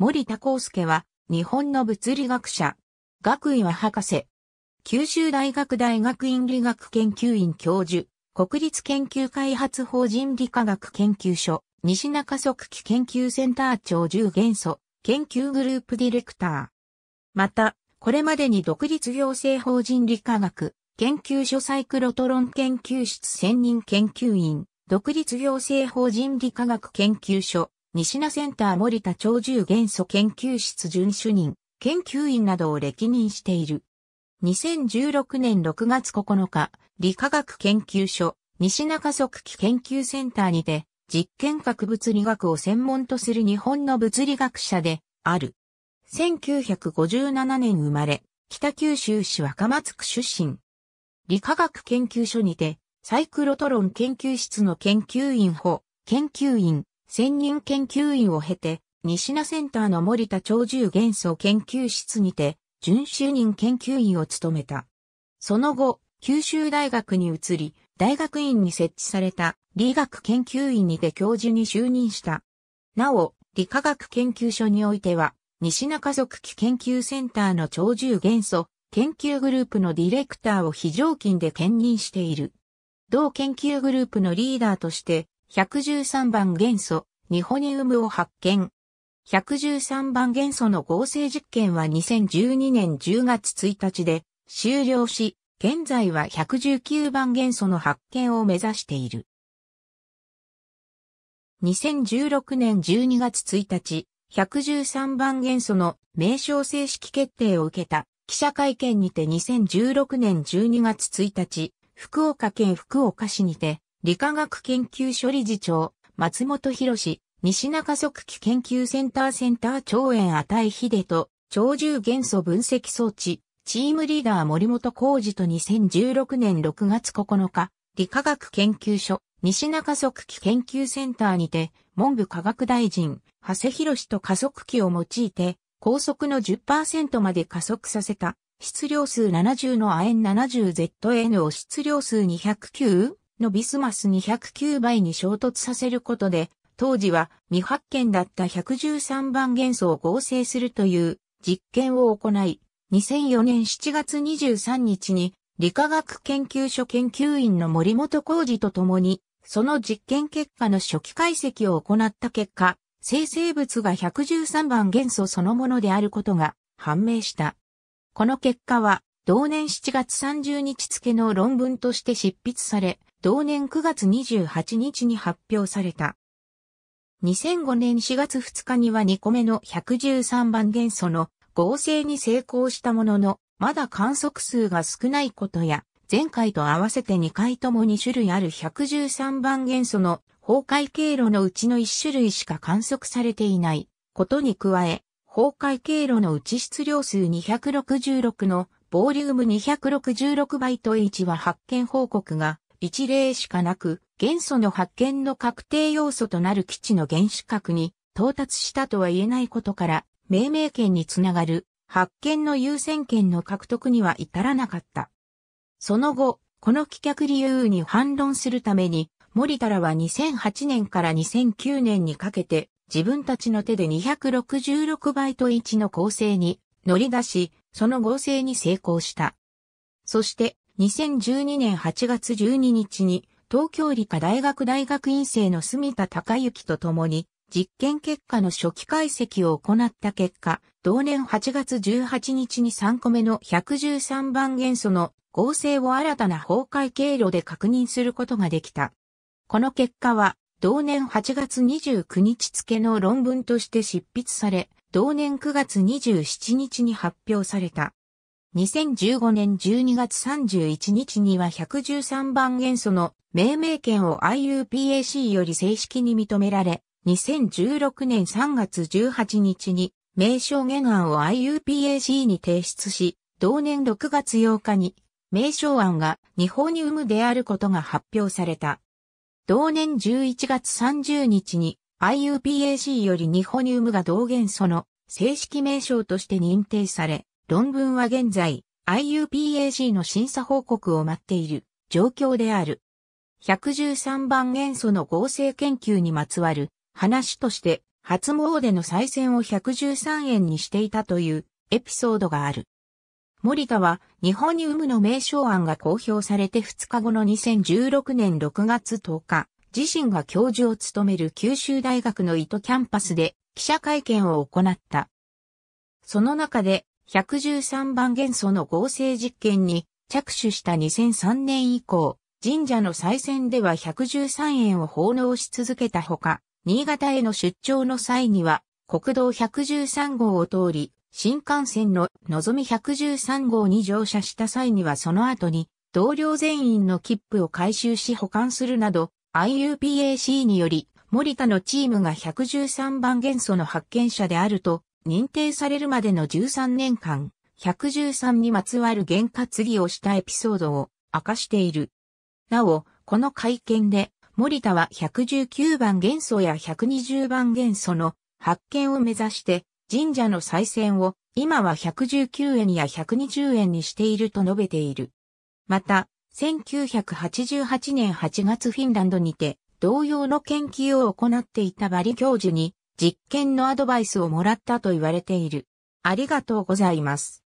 森田康介は、日本の物理学者、学位は博士、九州大学大学院理学研究院教授、国立研究開発法人理科学研究所、西中速器研究センター長重元素、研究グループディレクター。また、これまでに独立行政法人理科学、研究所サイクロトロン研究室専任研究員、独立行政法人理科学研究所、西名センター森田長寿元素研究室準主任、研究員などを歴任している。2016年6月9日、理化学研究所、西名加速器研究センターにて、実験核物理学を専門とする日本の物理学者である。1957年生まれ、北九州市若松区出身。理化学研究所にて、サイクロトロン研究室の研究員補、研究員、専任研究員を経て、西名センターの森田長寿元素研究室にて、準主任研究員を務めた。その後、九州大学に移り、大学院に設置された理学研究院にて教授に就任した。なお、理化学研究所においては、西名家族機研究センターの長寿元素研究グループのディレクターを非常勤で兼任している。同研究グループのリーダーとして、113番元素ニホニウムを発見。113番元素の合成実験は2012年10月1日で終了し、現在は119番元素の発見を目指している。2016年12月1日、113番元素の名称正式決定を受けた記者会見にて2016年12月1日、福岡県福岡市にて理化学研究所理事長松本博士、西中速器研究センターセンター長園値秀と、超重元素分析装置、チームリーダー森本浩二と2016年6月9日、理化学研究所、西中速器研究センターにて、文部科学大臣、長谷博士と加速器を用いて、高速の10%まで加速させた、質量数70の亜鉛 70ZN を質量数 209? のビスマス209倍に衝突させることで、当時は未発見だった113番元素を合成するという実験を行い、2004年7月23日に理化学研究所研究員の森本浩二と共に、その実験結果の初期解析を行った結果、生成物が113番元素そのものであることが判明した。この結果は、同年7月30日付の論文として執筆され、同年9月28日に発表された。2005年4月2日には2個目の113番元素の合成に成功したものの、まだ観測数が少ないことや、前回と合わせて2回とも2種類ある113番元素の崩壊経路のうちの1種類しか観測されていないことに加え、崩壊経路のうち質量数266のボリューム266バイト H は発見報告が一例しかなく、元素の発見の確定要素となる基地の原子核に到達したとは言えないことから、命名権につながる発見の優先権の獲得には至らなかった。その後、この棄却理由に反論するために、森田らは2008年から2009年にかけて、自分たちの手で266バイト1の構成に乗り出し、その合成に成功した。そして、2012年8月12日に東京理科大学大学院生の住田隆之と共に実験結果の初期解析を行った結果、同年8月18日に3個目の113番元素の合成を新たな崩壊経路で確認することができた。この結果は同年8月29日付の論文として執筆され、同年9月27日に発表された。2015年12月31日には113番元素の命名権を IUPAC より正式に認められ、2016年3月18日に名称原案を IUPAC に提出し、同年6月8日に名称案が日本にウムであることが発表された。同年11月30日に IUPAC よりニホニウムが同元素の正式名称として認定され、論文は現在、IUPAC の審査報告を待っている状況である。113番元素の合成研究にまつわる話として、初詣の再選を113円にしていたというエピソードがある。森田は日本に有無の名称案が公表されて2日後の2016年6月10日、自身が教授を務める九州大学の糸キャンパスで記者会見を行った。その中で113番元素の合成実験に着手した2003年以降、神社の再選では113円を奉納し続けたほか、新潟への出張の際には、国道113号を通り、新幹線ののぞみ113号に乗車した際にはその後に、同僚全員の切符を回収し保管するなど、IUPAC により、森田のチームが113番元素の発見者であると認定されるまでの13年間、113にまつわる原継ぎをしたエピソードを明かしている。なお、この会見で、森田は119番元素や120番元素の発見を目指して神社の再選を今は119円や120円にしていると述べている。また、1988年8月フィンランドにて同様の研究を行っていたバリ教授に実験のアドバイスをもらったと言われている。ありがとうございます。